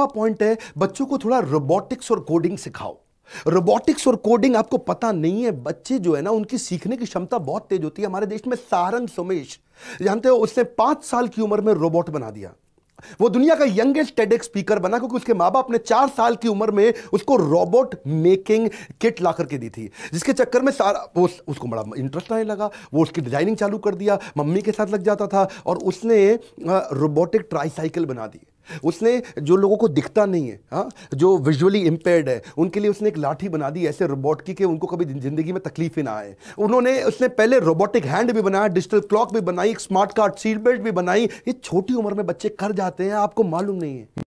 आठवां पॉइंट है बच्चों को थोड़ा रोबोटिक्स और कोडिंग सिखाओ रोबोटिक्स और कोडिंग आपको पता नहीं है बच्चे जो है ना उनकी सीखने की क्षमता बहुत तेज होती है हमारे देश में सारंग सोमेश जानते हो उसने पांच साल की उम्र में रोबोट बना दिया वो दुनिया का यंगेस्ट टेडेक स्पीकर बना क्योंकि उसके माँ बाप ने चार साल की उम्र में उसको रोबोट मेकिंग किट ला करके दी थी जिसके चक्कर में सारा वो उसको बड़ा इंटरेस्ट आने लगा वो उसकी डिजाइनिंग चालू कर दिया मम्मी के साथ लग जाता था और उसने रोबोटिक ट्राईसाइकिल बना दी उसने जो लोगों को दिखता नहीं है हा? जो विजुअली इम्पेयर्ड है उनके लिए उसने एक लाठी बना दी ऐसे रोबोट की कि उनको कभी ज़िंदगी में ही ना आए उन्होंने उसने पहले रोबोटिक हैंड भी बनाया डिजिटल क्लॉक भी बनाई एक स्मार्ट कार्ड सीट बेल्ट भी बनाई ये छोटी उम्र में बच्चे कर जाते हैं आपको मालूम नहीं है